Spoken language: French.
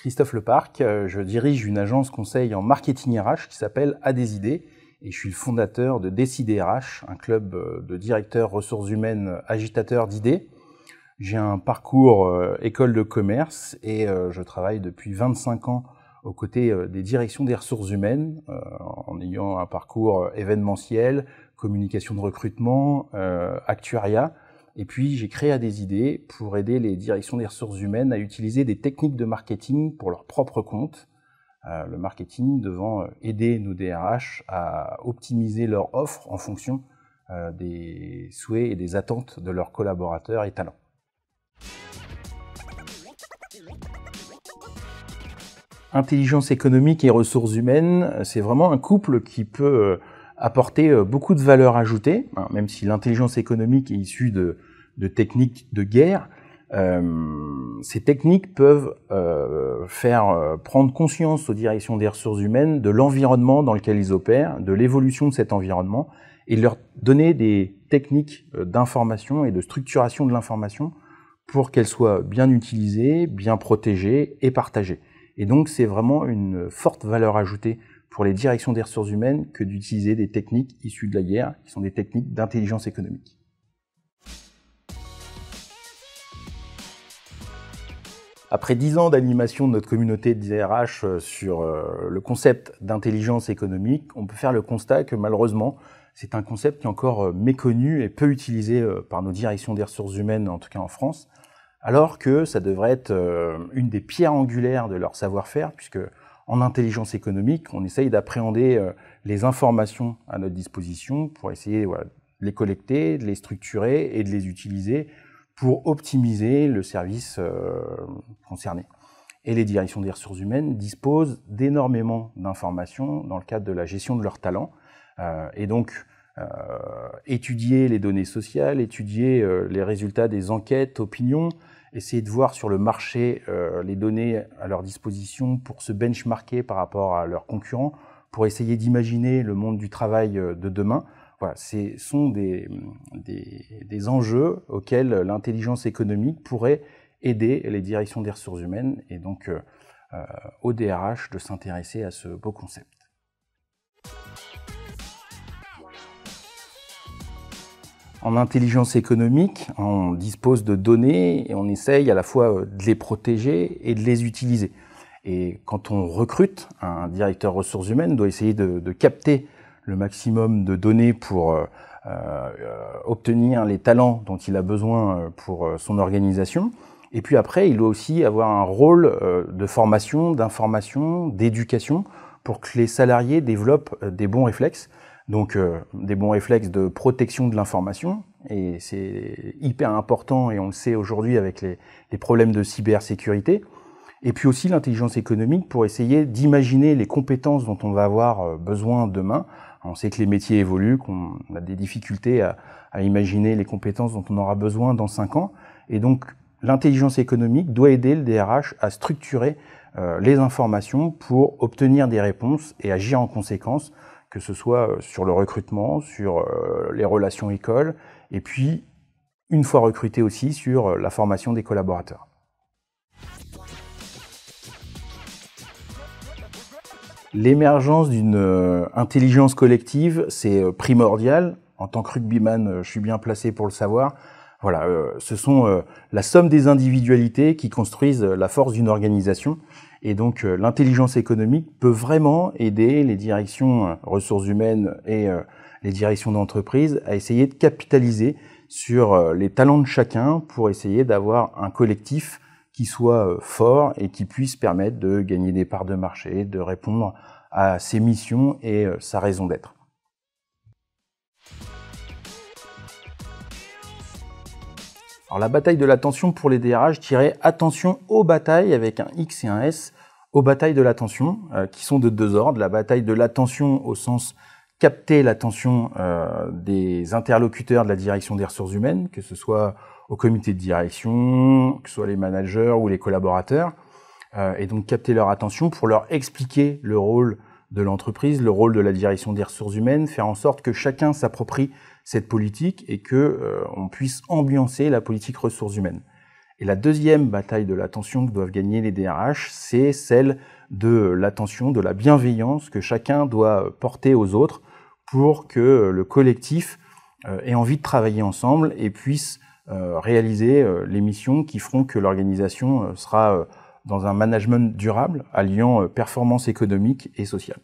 Christophe Leparc. Euh, je dirige une agence conseil en marketing RH qui s'appelle A des idées et je suis le fondateur de Décider RH, un club euh, de directeurs ressources humaines agitateurs d'idées. J'ai un parcours euh, école de commerce et je travaille depuis 25 ans aux côtés des directions des ressources humaines en ayant un parcours événementiel, communication de recrutement, actuariat. Et puis, j'ai créé des idées pour aider les directions des ressources humaines à utiliser des techniques de marketing pour leur propre compte. Euh, le marketing devant euh, aider nos DRH à optimiser leur offre en fonction euh, des souhaits et des attentes de leurs collaborateurs et talents. Intelligence économique et ressources humaines, c'est vraiment un couple qui peut apporter beaucoup de valeur ajoutée, hein, même si l'intelligence économique est issue de de techniques de guerre, euh, ces techniques peuvent euh, faire euh, prendre conscience aux directions des ressources humaines de l'environnement dans lequel ils opèrent, de l'évolution de cet environnement, et leur donner des techniques d'information et de structuration de l'information pour qu'elles soient bien utilisées, bien protégées et partagées. Et donc c'est vraiment une forte valeur ajoutée pour les directions des ressources humaines que d'utiliser des techniques issues de la guerre, qui sont des techniques d'intelligence économique. Après dix ans d'animation de notre communauté des RH euh, sur euh, le concept d'intelligence économique, on peut faire le constat que malheureusement, c'est un concept qui est encore euh, méconnu et peu utilisé par nos directions des ressources humaines, en tout cas en France, alors que ça devrait être une des pierres angulaires de leur savoir-faire, puisque en intelligence économique, on essaye d'appréhender les informations à notre disposition pour essayer de les collecter, de les structurer et de les utiliser pour optimiser le service euh, concerné. Et les directions des ressources humaines disposent d'énormément d'informations dans le cadre de la gestion de leurs talents. Euh, et donc, euh, étudier les données sociales, étudier les résultats des enquêtes, opinions, essayer de voir sur le marché les données à leur disposition pour se benchmarker par rapport à leurs concurrents, pour essayer d'imaginer le monde du travail de demain ce sont des, enjeux auxquels l'intelligence économique pourrait aider les directions des ressources humaines et donc au euh, euh, DRH de s'intéresser à ce beau concept. En intelligence économique, on dispose de données et on essaye à la fois euh, de les protéger et de les utiliser. Et quand on recrute, un directeur ressources humaines doit essayer de capter le maximum de données pour euh, euh, obtenir les talents dont il a besoin euh, pour son organisation. Et puis après, il doit aussi avoir un rôle de formation, d'information, d'éducation pour que les salariés développent des bons réflexes. Donc des bons réflexes de protection de l'information, et c'est hyper important, et on le sait aujourd'hui avec les, les, problèmes de cybersécurité. Et puis aussi l'intelligence économique pour essayer d'imaginer les compétences dont on va avoir besoin demain on sait que les métiers évoluent, qu'on a des difficultés à, imaginer les compétences dont on aura besoin dans cinq ans. Et donc, l'intelligence économique doit aider le DRH à structurer euh, les informations pour obtenir des réponses et agir en conséquence, que ce soit euh, sur le recrutement, sur euh, les relations écoles, et puis, une fois recruté aussi, sur la formation des collaborateurs. L'émergence d'une euh, intelligence collective, c'est euh, primordial. En tant que rugbyman, euh, je suis bien placé pour le savoir. Voilà, ce sont la somme des individualités qui construisent la force d'une organisation. Et donc l'intelligence économique peut vraiment aider les directions ressources humaines et les directions d'entreprise à essayer de capitaliser sur les talents de chacun pour essayer d'avoir un collectif soit euh, fort et qui puisse permettre de gagner des parts de marché, de répondre à ses missions et euh, sa raison d'être. Alors la bataille de l'attention pour les DRH, tirait attention aux batailles avec un X et un S, aux batailles de l'attention, euh, qui sont de deux ordres. La bataille de l'attention au sens capter l'attention des interlocuteurs de la direction des ressources humaines, que ce soit au comité de direction, que ce soit les managers ou les collaborateurs, euh, et donc capter leur attention pour leur expliquer le rôle de l'entreprise, le rôle de la direction des ressources humaines, faire en sorte que chacun s'approprie cette politique et que euh, on puisse ambiancer la politique ressources humaines. Et la deuxième bataille de l'attention que doivent gagner les DRH, c'est celle de l'attention, de la bienveillance que chacun doit porter aux autres pour que le collectif euh, ait envie de travailler ensemble et puisse euh, réaliser euh, les missions qui feront que l'organisation euh, sera dans un management durable alliant performance économique et sociale.